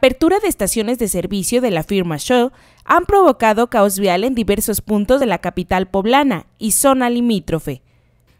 apertura de estaciones de servicio de la firma Shell han provocado caos vial en diversos puntos de la capital poblana y zona limítrofe,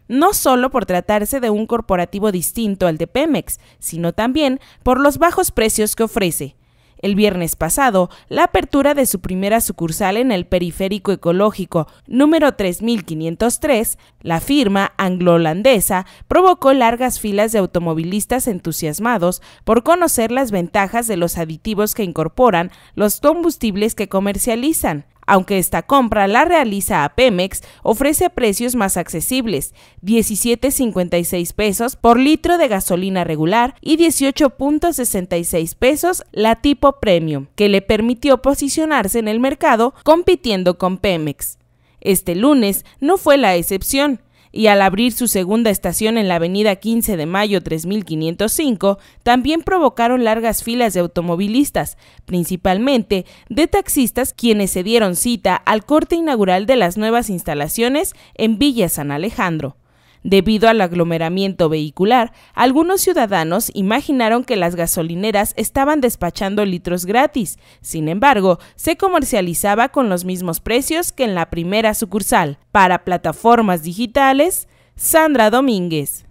no solo por tratarse de un corporativo distinto al de Pemex, sino también por los bajos precios que ofrece el viernes pasado la apertura de su primera sucursal en el periférico ecológico número 3503, la firma anglo-holandesa provocó largas filas de automovilistas entusiasmados por conocer las ventajas de los aditivos que incorporan los combustibles que comercializan. Aunque esta compra la realiza a Pemex, ofrece precios más accesibles, 17.56 pesos por litro de gasolina regular y 18.66 pesos la tipo premium, que le permitió posicionarse en el mercado compitiendo con Pemex. Este lunes no fue la excepción y al abrir su segunda estación en la avenida 15 de mayo 3505, también provocaron largas filas de automovilistas, principalmente de taxistas quienes se dieron cita al corte inaugural de las nuevas instalaciones en Villa San Alejandro. Debido al aglomeramiento vehicular, algunos ciudadanos imaginaron que las gasolineras estaban despachando litros gratis. Sin embargo, se comercializaba con los mismos precios que en la primera sucursal. Para plataformas digitales, Sandra Domínguez.